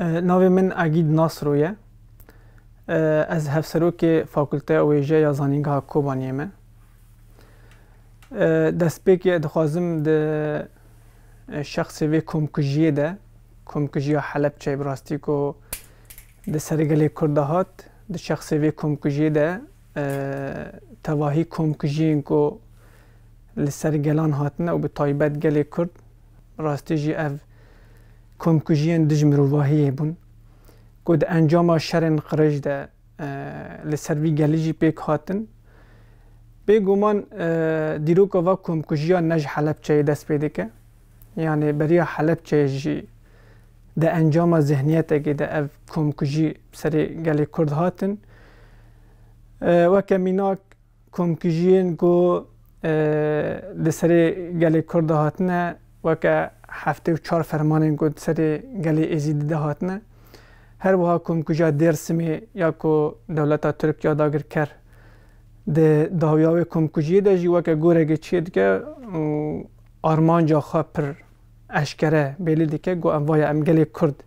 ناو من اگید ناصرو یه از هفسروک فاکولته اویجه یا زانینگاه کوبانیه من دست پێک دەخوازم شخصێ کۆمکژیە دە کۆمکژیە حەلب چای بڕاستی کۆ دە سەرگەلێ کوردەهات د شخصێ کۆمکژیە دە تەواهی کۆمکژیین کۆ لە سەرگەلان هاتنە و بە تایبەت گەلێ کورد ڕاستیژی ئەڤ komkujiyên dijmirovahiyê bûn ku di encama şerên qirêj de e, li ser vî gelî jî pêk hatin bêguman e, dîrokava komkujiya nej helepçeyê dest pê dike yanê beriya helepçeyê jî de encama zehniyetekê de ev komkujî serê gelê kurd hatin e, weke mîna komkujiyên ku li serê gelê kurd hatine weke هفته و چهار فرمان گود سر گلی ایزی دیده هاتنه هر وها کم کجا درسمی یا کو دولتا ترک یاداگر کر ده داویاوی کم کجی ده جیوه که گوره گی چید که آرمان جا خواه پر اشکره بیلی دیگه گو انوای امگلی کرد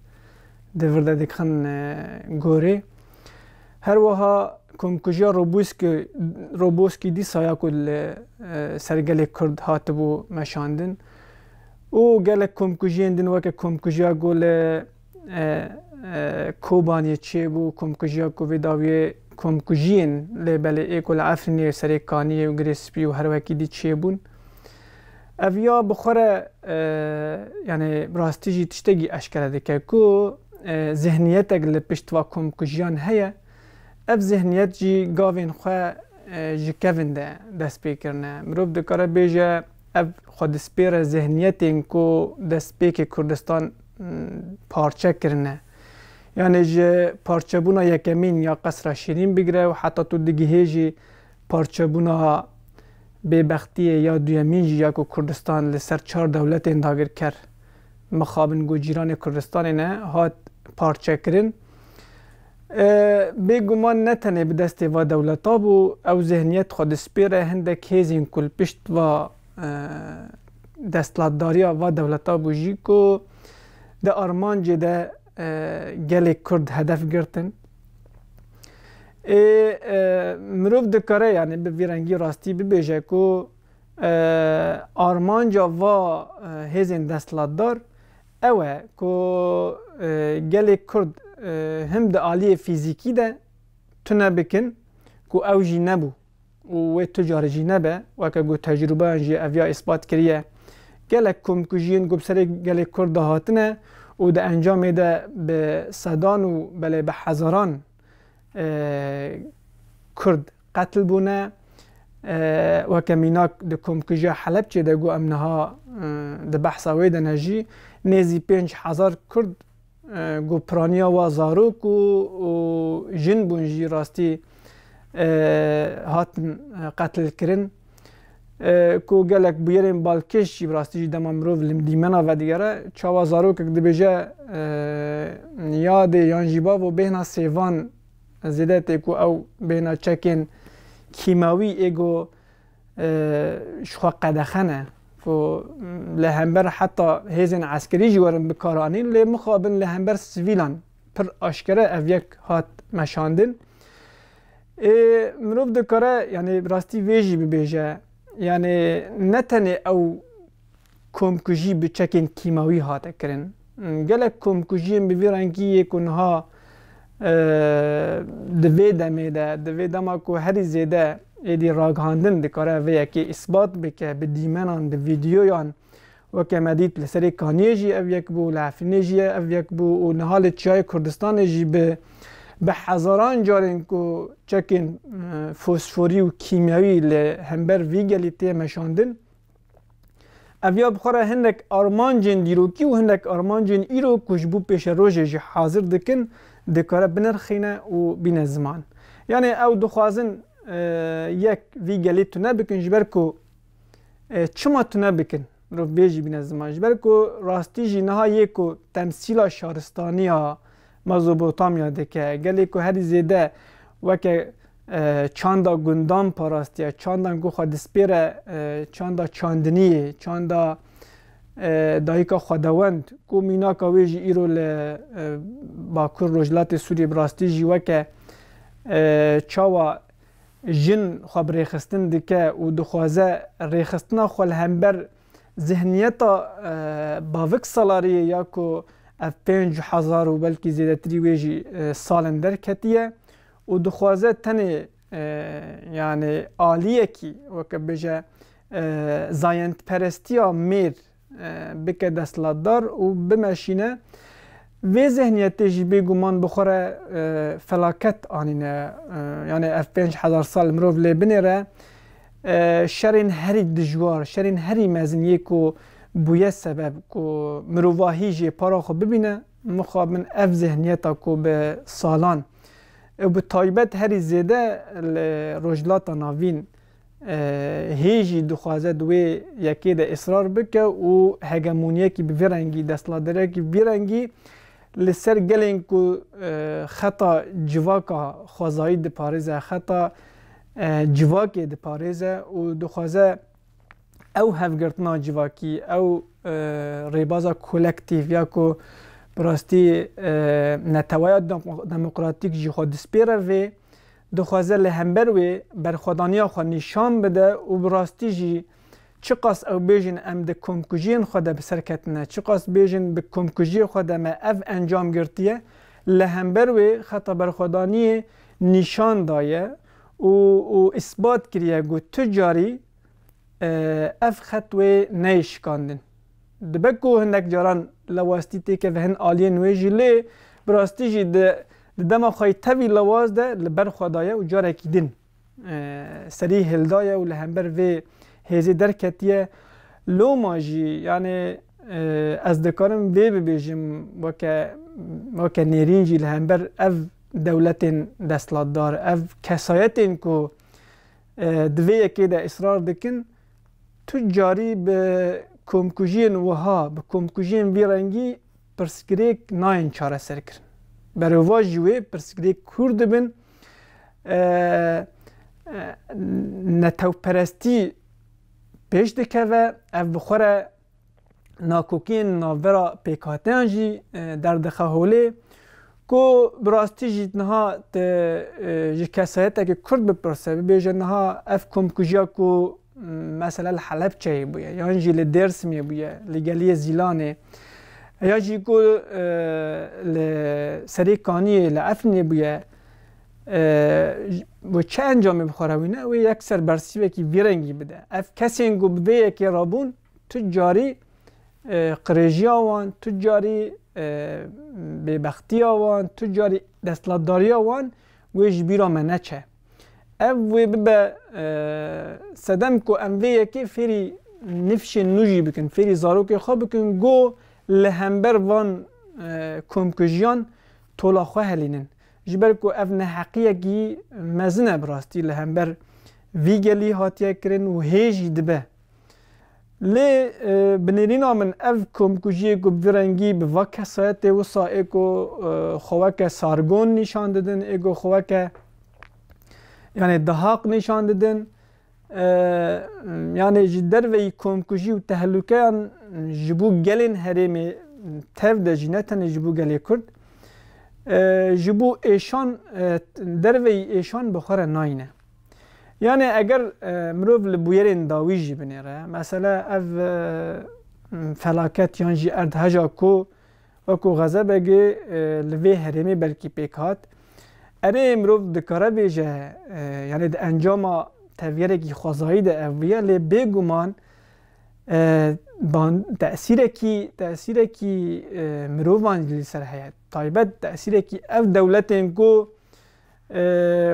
ده ورده دیکن گوری هر وها کم کجا روبوسکی روبوسکی دی سایا کل سرگلی کرد هاتبو مشاندن û gelek komkujiyên din weke komkujiya gole kobaniyê çêbû komkujiya ku vê dawiye komkujiyên lêbelê êkol Efrinê serê kaniye û girêspî û herwekî dî çêbûn. Ev ya bixwere yani rastî jî tiştekî eşkere dike ku zehniyetek li piştva komkujiyan heye, ev zehniyet jî gavên xwe ji kevin de dest pêkirine. Mirov dikare bêje خود سپیر ذهنیت اینکو دست به که کردستان پارچه کرنه یعنی جه پارچه بونا یکمین یا قصر شیرین بگیره و حتی تو دیگه هیجی پارچه بونا ببختی یا دویمین یا کو کردستان لسر چهار دولت انداگر کرد مخابن گو جیران کردستان نه هات پارچه کرن به گمان نتنه به دست و دولتا بو او ذهنیت خود سپیره هندک هیزین کل پشت و دەستڵاتداریا وا دەولەتا بژی و di armancê de gelek Kurd hedef girtin. Ê mirov dikare yanî bi vîrengî rastî bibêje ku armanca va hêzên destlatdar ew e ku gelek Kurd him di aliyê fîzîkî de tune bikin ku ew jî nebû. و وی تجار جی نبه وکه گو تجربه جی اویا اثبات کریه گلک کم کجین گو بسر گلک کرد هاتنه و ده انجام ده به صدان و بله به هزاران کرد قتل بونه وکه میناک د کم کجا حلب چې د گو امنها د بحثا وی د نجی نزی 5000 کرد گو پرانیا و زاروک و جن بونجی راستی هاتن قتل کرن کو گلک بیرین بالکش جی براستی جی دما مروف لیم دیمنا و دیگره چاوا زاروکک دبیجه یاد یان جیبا و بهنا سیوان زیده تکو او بهنا چکین کیماوی ایگو شخوا قدخنه کو لهمبر حتی هیزن عسکری جوارن بکارانین لی مخابن لهمبر سویلان پر اشکره او یک هات مشاندن مرۆڤ دەکارە یعنی ڕاستی وێژی ببێژە یعنی نەتەنێ ئەو کۆمکوژی بچەکێن کیماوی هاتەکردن gelek komkujiyên bi vêrengiyê ku niha di vê demê de di vê dema ku herî zêde êdî raghandin dikare vê yekê isbat bike bi dîmenan bi vîdyoyan weke medît li serê kaniyê jî ev yek bû li hefînê jî ev yek bû û niha li Çiyayê Kurdistanê jî bi به هزاران جارین کو چکین فسفوری و کیمیایی ل همبر ویگلی تی مشاندن اویا بخوره هندک آرمان جن دیروکی و هندک آرمان جن ایرو کشبو پیش روژه جه حاضر دکن دکاره بنرخینه و بین زمان یعنی او دخوازن یک ویگلی تو نبکن جبر کو چما تو نبکن رو بیجی بین زمان جبر کو راستی جی نها یک تمثیل شارستانی ها مزوبوتامیا دکه گلی که هری زیده وکه چاندا گندان پاراستیه چاندا گو خود سپیره چاندا چاندنیه چاندا دایکا خداوند کو مینا کاوی جی ایرو ل باکور رجلات سوری براستی جی وکه چاوا جن خو بریخستن دکه او دخوازه ریخستنا خو همبر ذهنیت باوک سالاریه یا کو ev pênc hezar û belkî zêdetirî wê jî salên derketiye û dixwaze tenê yani aliyekî weke bêje zayentperestiya mêr bike destlatdar û bimeşîne vê zehniyetê jî bêguman bixwere felaket anîne yani ev pênc hezar sal mirov lê binêre şerên herî dijwar şerên herî meziniyê ku بویه سبب کو مروواهی جی پارا خو ببینه مخابن اف ذهنیتا کو به سالان او به تایبت هری زیده رجلاتا ناوین هیجی دخوازه دوی یکی ده اصرار بکه و هگمونیه که به ویرنگی دستلادره که ویرنگی لسر گلین کو خطا جواکا خوازایی ده پارزه خطا جواکی ده پارزه و دخوازه ew hevgirtina civakî ew rêbaza kolektiv ya ku rastî netewaya demokratîk jî xwe dispêre vê dixwaze li hember wê berxwedaniya xwe nîşan bide û bi rastî jî çi qas ew bêjin em di komkujiyên xwe de bi serketine çi qas bêjin bi komkujiyê xwe de me ev encam girtiye li hember wê xeta berxwedaniyê nîşan daye û isbat kiriye got tu carî ev xetwê neyşikandin. Dibe ku hinek caran lewastî têke ve hin aliyên wê jî lê bi rastî jî di dema xwayî tevî lewaz de li ber xwedaya û carekî din. Serî hildaye û li hember vê hêzê derketiye loma jî yani ez dikarim vê bibêjim weke nêrîn jî li hember ev dewletên destlatdar ev kesayetên ku di vê yekê de israr dikin tu carî bi komkujiyên wiha bi komkujiyên vê rengî pirsgirêk nayên çareserkirin. Bereva ji wê pirsgirêk kûr dibin netewperestî pêş dikeve ev bixwe re nakokiyên navbera pêkhateyan jî derdixe holê ku bi rastî jî niha ji kesayeteke Kurd bipirse bibêje niha ev komkujiya ku مثلا حلبچه بویه یا جیل درس می بویه لگلی زیلانه یا جی کو سری کانی لعفنی بویه و چه انجام بخوره وینه و یک سر برسی که ویرنگی بده اف کسی انگو بده که رابون تو جاری قریجی آوان تو جاری ببختی آوان تو جاری دستلاتداری آوان ویش بیرا منه ev bibe e, sedem ku em vê yekê fêrî nifşên nû jî bikin fêrî zarokê xwe bikin got li hember van e, komkujiyan tola xwe helînin ji ber ku ev neheqiyekî mezin e birastî li hember vî gelî hatiye kirin û hê jî dibe lê e, binêrîna min ev komkujiyê ku bi rengî bi va kesayetê wisa êgo xeweke sargon nîşan didin êgo xeweke yani dahak nişan didin e, yani ji derveyî komkujî û tehlûkeyan ji bo gelên herêmê tev de jî ne tenê ji bo gelê Kurd ji bo êşan e, derveyî êşan bi xwe re nayîne. Yani eger e, mirov li bûyerên dawî jî binêre mesele ev e, felaket yan jî erdheja ku وەکو غەزەبەگê li vê herêmê belkî pêk hat. اره امروز دکاره بیجه یعنی ده انجام تغییره که خوزایی ده اویه لی بگمان بان تأثیره کی تأثیره کی مروفان جلی سر حیات تایبت تأثیره کی اف دولتین کو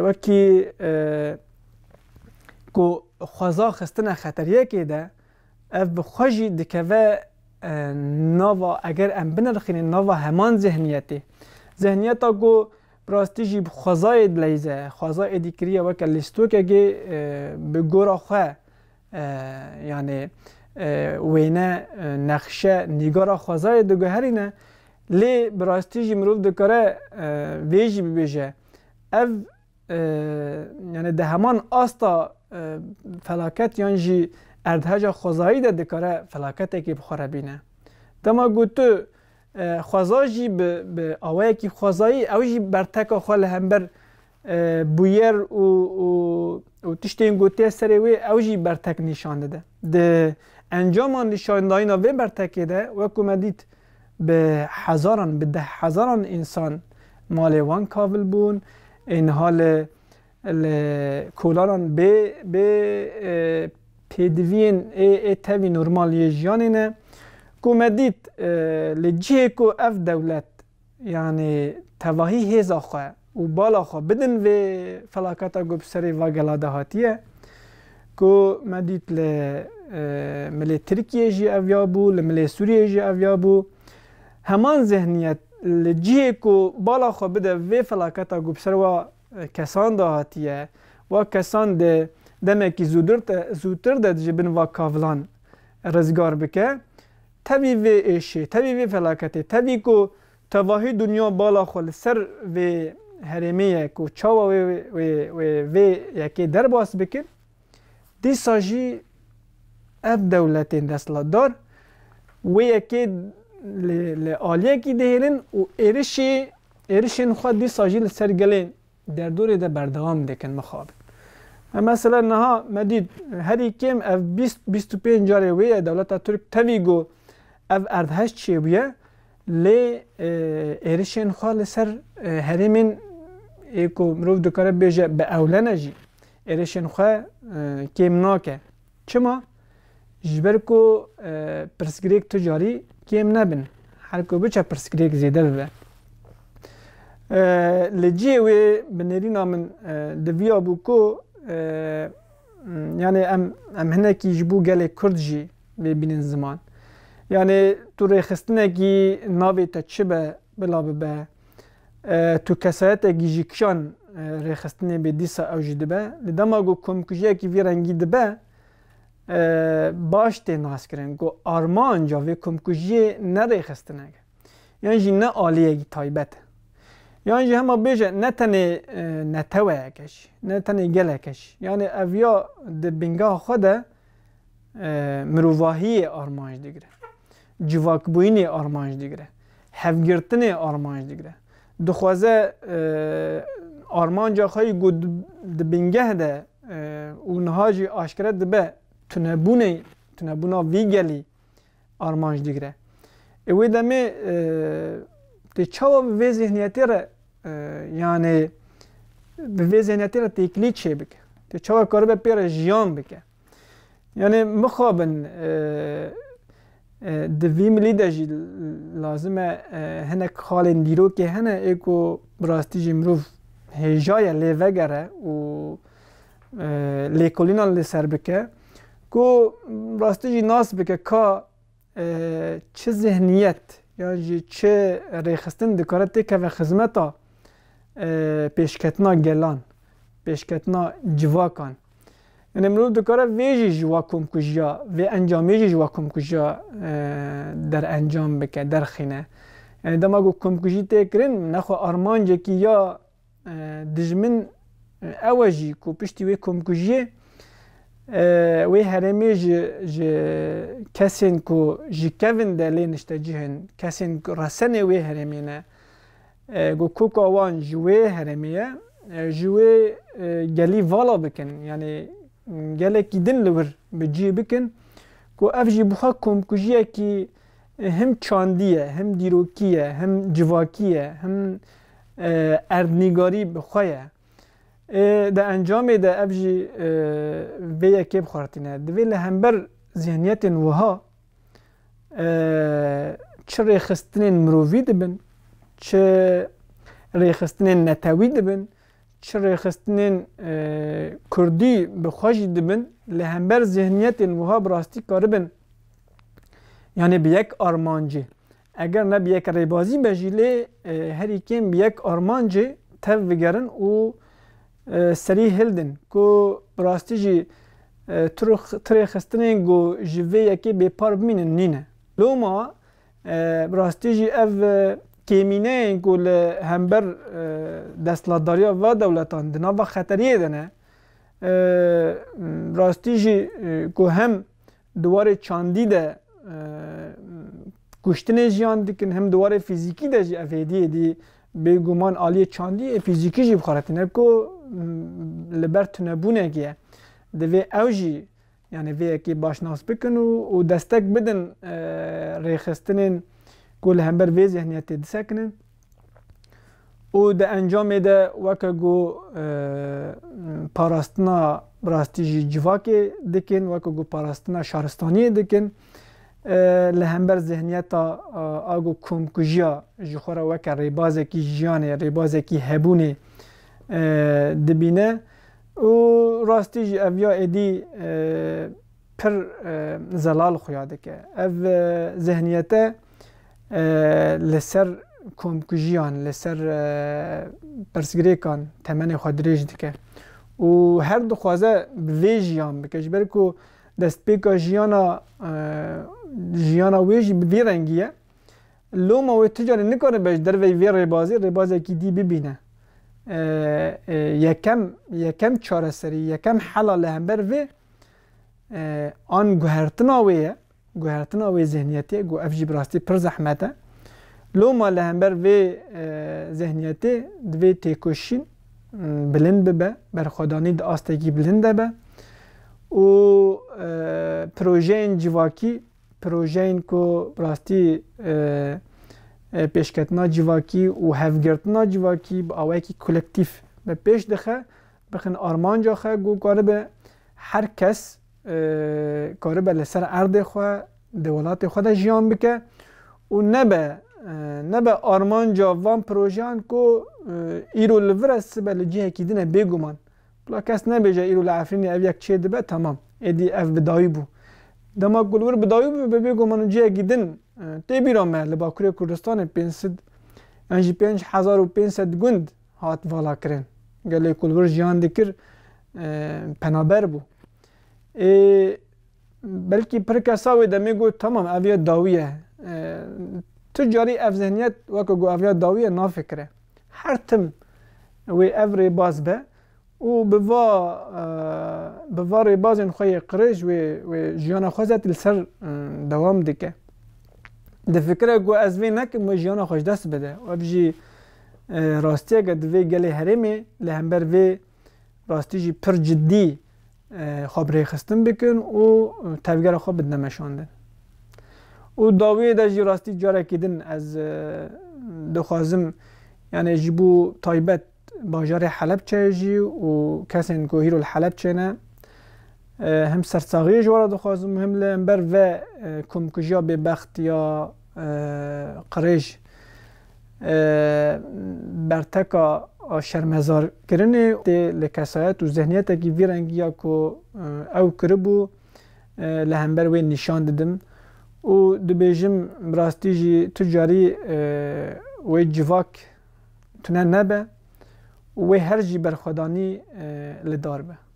وکی کو خوزا خستن خطریه که ده اف بخوشی دکوه نوا اگر ام بنرخین نوا همان ذهنیتی ذهنیتا کو راستی جی خوزاید لیزه خوزاید کریه وکه لیستوکه گی به گورا خواه یعنی وینه نقشه نگارا خوزاید دو گهرینه لی براستی جی مروف دکاره ویجی ببیجه اف یعنی ده همان آستا فلاکت یعنی جی اردهجا خوزایی ده دکاره فلاکت اکی بخوره بینه دما گوتو خوازاجی به آوه که خوازایی او جی بر تکا خوال همبر بویر و, و, و تشتی این گوته سره وی بر تک نشانده ده ده انجام داین وی بر تکه ده و کمدیت به هزاران به ده هزاران انسان مال وان کابل بون این حال کولاران به به پیدوین ای, ای تاوی یه کومدید لجه کو اف دولت یعنی تواهی هیزا خواه و بالا خواه بدن و فلاکتا گو بسری و گلاده هاتیه کو مدید ل ملی ترکیه جی اویا بو لملی سوریه جی اویا بو همان ذهنیت لجه کو بالا خواه بده و فلاکتا گو بسر و کسان ده هاتیه و کسان ده دمکی زودتر ده جبن و کاولان رزگار بکه تبی و ایشی تبی و فلاکتی تبی کو تواهی دنیا بالا خول سر و هرمیه کو چاوا و و و و یکی در باس بکن دی ساجی اف دولت دست دار و یکی آلیه کی دهیلن و ایرشی ایرشین خود دی ساجی لسر گلین در دوره ده بردوام دکن مخابه مثلا نه مدید هر کم اف 20 25 جاری وی دولت ترک تبیگو ev erdheş çêbûye lê e, êrişên xwe li ser e, herêmên ê ku mirov dikare bêje bi ewlene jî êrişên xwe e, kêm nake çima ji ber ku pirsgirêk ticarî kêm nebin her ku biçe pirsgirêk zêde bibe li ciyê wê bi nêrîna min diviya bû ku yanî em em hinekî ji bo gelê kurd jî bêbînin ziman یعنی تو رێخستنێکی ناوێتە چ بە بلا ببە تو کەسایەتێکی ژیکیان رێخستنێ بێ دیسە ئەو ژی دەبە لە دەما گو کۆمکوژیەکی ڤێرەنگی دەبە باش تێ ناسکردن گو ئارمانجا vê کۆمکوژیê nerêxistineke yan jî ne aliyekî taybet yan jî hema bêje ne tenê neteweyekeş ne tenê gelekeş yani ev ya di binga xwe de mirovahiyê armanj digire civakbûyinê armanj digire. Hevgirtinê armanj digire. Dixwaze armanca xeyî got di bingeh de û niha jî aşkire dibe tunebûnê tunebûna vî gelî armanj digire. E wê demê tê çawa bi vê zihniyetê re yanê bi vê zihniyetê re têkilî çê bike. Tê çawa karibe pê re jiyan bike. Yani mixabin د وی ملی د جی لازمه هنک خالن دیرو که هنه اکو براستی جمروف هجای لیوگره و لیکولینا لسر بکه کو راستی جی ناس بکه که چه ذهنیت یا جی چه ریخستن دکاره تکه و خزمتا پیشکتنا گلان پیشکتنا جواکان امروز دکاره ویژی جوا کم کجا و انجامی جوا کم کجا در انجام بکه در خینه یعنی دما گو کم کجی تکرین نخو آرمان جکی یا دجمن اوجی کو پشتی وی کم کجی وی هرمی ج ج کسین کو جی کوین دلی نشته جهن کسین رسن وی هرمی نه گو کوک آوان جوی هرمیه جوی گلی والا بکن یعنی gelekî din li wir bi ciyê bikin ku ev jî bixa komkujiyekî e, him çandiye him dîrokiye him civakiye him erdnîgarî bixwe ye e, di encamê de ev jî e, vê yekê bixwartîne divê li hember zihniyetên wiha çi rêxistinên mirovî dibin çi rêxistinên netewî dibin çi rêxistinên Kurdî bi xwe jî dibin li hember zihniyetên wiha bi rastî karibin yani bi yek armancî. Eger ne bi yek rêbazî be jî lê herîkên bi yek armancê tev vigerin û serî hildin ku bi rastî jî tirêxistinên got ji vê yekê bêpar bimînin nîne. Loma bi rastî jî ev کمینه کو له همبر دستلاتداریا و دولتان د ناوه خطریه دنه راستی جی کو هم دوار چاندی ده کشتن جیان دیکن هم دوار فیزیکی ده جی افیدیه دی به گمان آلی چاندی فیزیکی جی بخارتینه کو لبر تنبونه گیه دوی او جی یعنی وی اکی باشناس بکن و دستک بدن ریخستنین گل هەمبەر وێ زیهنیەتێ دسەکنن و di encamê de weke got parastina rastî jî civakê dikin weke got parastina şaristaniyê dikin li hember zihniyeta ago komkujiya ji xwara weke rêbazekî jiyanê rêbazekî hebûnê dibîne û rastî ji evya êdî pir zelal xuya dike ev zihniyete لسر کمکجیان لسر پرسگریکان تمن خدریج دکه و هر دو خوازه وی جیان بکش بر کو دست پیکا جیانا جیانا وی جی وی رنگیه لوما و تجاری نکاره بش در وی وی ریبازی ریبازی که دی ببینه یکم یکم چاره سری یکم حلا لهمبر وی آن گوهرتنا ویه گو هاتنا وی ذهنیتی گو اف جی براستی پر زحمته لوما لهمبر وی ذهنیتی دوی تیکوشین بلند ببه برخودانی د آستگی بلند به و پروژین جواکی پروژین کو براستی پیشکتنا جواکی و هفگرتنا جواکی با آواکی کلکتیف به پیش دخه بخن آرمان جاخه گو کاره به هر کس کاره به سر ارد خواه دولات خود جیان بکه و نبه نبه آرمان جاوان پروژان کو ایرو لورس به لجیه که دینه من بلا کس نبیجه ایرو لعفرین او یک چه دبه تمام ایدی اف بدایی بو دما گلور بدایی بو من جیه که دین تی لبا لباکوری کردستان پینسد انجی پینج هزار و پینسد گند هات والا کرن گلی کلور جیان دکر پنابر بو E, belki prekesa demê got tamam ev ya dawiye. E, tu carî ev zehniyet weke got ev ya dawiye nafikire. Her tim wê ev rêbaz be û bi va e, bi va rêbazên xwe yê qirêj wê wê jiyana xwezet li ser e, dewam dike. Di fikire got ez vê nekim wê jiyana xweş dest bide. Ev jî e, rastiyeke divê gelê herêmê li hember vê rastî jî pir ciddî خواب خستم بکن و توگر خواب بد او داوی در جراستی راستی جاره کدن از دخوازم یعنی جبو تایبت باجار حلب چه جی و کسین که هیرو الحلب چه نه هم سرساغی جوارا دخوازم هم لنبر و کمکجا به بخت یا قریش برتکا شرمزار کرنه ده لکسایت و ذهنیت کی ویرنگی کو او کربو لهمبر و نشان ددم و دبیجم راستی جی تجاری و جواک تونه نبه و هر جی برخودانی لدار به